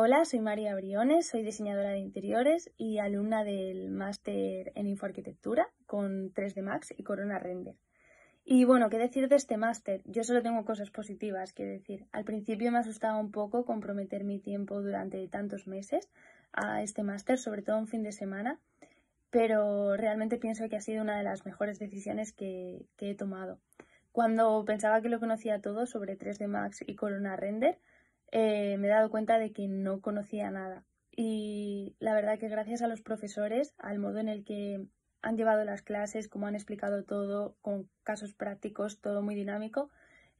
Hola, soy María Briones, soy diseñadora de interiores y alumna del máster en infoarquitectura con 3D Max y Corona Render. Y bueno, ¿qué decir de este máster? Yo solo tengo cosas positivas, que decir. Al principio me asustaba un poco comprometer mi tiempo durante tantos meses a este máster, sobre todo un fin de semana, pero realmente pienso que ha sido una de las mejores decisiones que he tomado. Cuando pensaba que lo conocía todo sobre 3D Max y Corona Render, eh, me he dado cuenta de que no conocía nada. Y la verdad que gracias a los profesores, al modo en el que han llevado las clases, como han explicado todo, con casos prácticos, todo muy dinámico,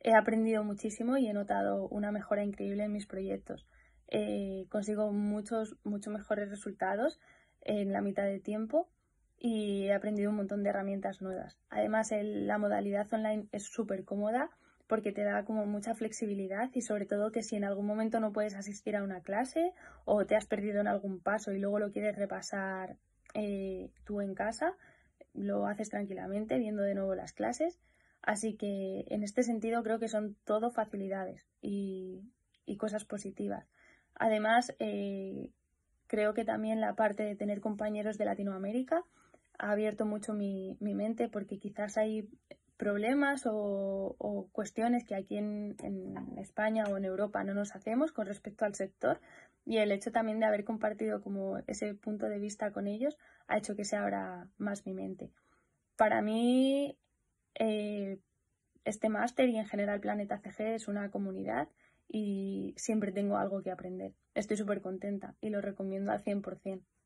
he aprendido muchísimo y he notado una mejora increíble en mis proyectos. Eh, consigo muchos, muchos mejores resultados en la mitad de tiempo y he aprendido un montón de herramientas nuevas. Además, la modalidad online es súper cómoda porque te da como mucha flexibilidad y sobre todo que si en algún momento no puedes asistir a una clase o te has perdido en algún paso y luego lo quieres repasar eh, tú en casa, lo haces tranquilamente viendo de nuevo las clases. Así que en este sentido creo que son todo facilidades y, cosas positivas. Además, eh, creo que también la parte de tener compañeros de Latinoamérica ha abierto mucho mi, mente porque quizás hay problemas o, cuestiones que aquí en, España o en Europa no nos hacemos con respecto al sector y el hecho también de haber compartido como ese punto de vista con ellos ha hecho que se abra más mi mente. Para mí, eh, este máster y en general Planeta CG es una comunidad y siempre tengo algo que aprender. Estoy súper contenta y lo recomiendo al 100%.